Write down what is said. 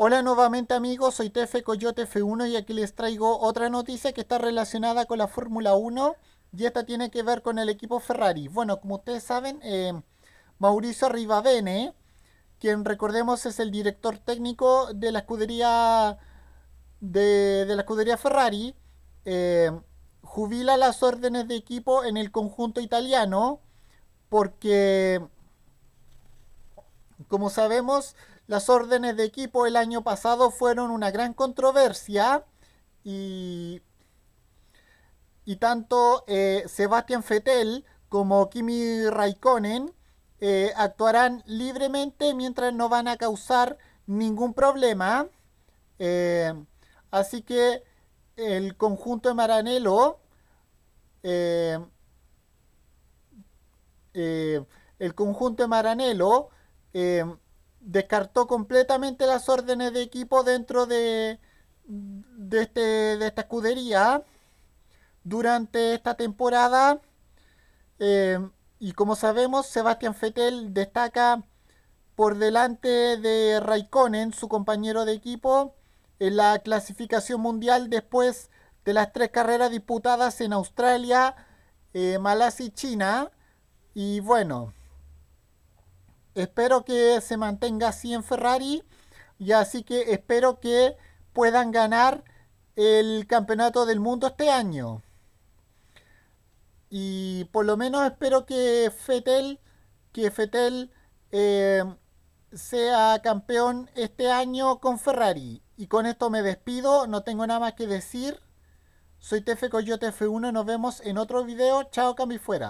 Hola nuevamente amigos, soy Tefe Coyote F1 y aquí les traigo otra noticia que está relacionada con la Fórmula 1 y esta tiene que ver con el equipo Ferrari. Bueno, como ustedes saben, eh, Mauricio Rivavene, quien recordemos es el director técnico de la escudería, de, la escudería Ferrari, eh, jubila las órdenes de equipo en el conjunto italiano porque como sabemos, las órdenes de equipo el año pasado fueron una gran controversia y, tanto eh, Sebastián Fettel como Kimi Raikkonen eh, actuarán libremente mientras no van a causar ningún problema. Eh, así que el conjunto de Maranello, el conjunto de Maranello eh, descartó completamente las órdenes de equipo dentro de, de, este, esta escudería durante esta temporada. Eh, y como sabemos, Sebastián Fettel destaca por delante de Raikkonen, su compañero de equipo, en la clasificación mundial después de las tres carreras disputadas en Australia, eh, Malasia y China. Y bueno, Espero que se mantenga así en Ferrari y así que espero que puedan ganar el campeonato del mundo este año. Y por lo menos espero que Fetel, que eh, sea campeón este año con Ferrari. Y con esto me despido, no tengo nada más que decir. Soy Tefe Coyote F1, nos vemos en otro video. Chao, Cami fuera.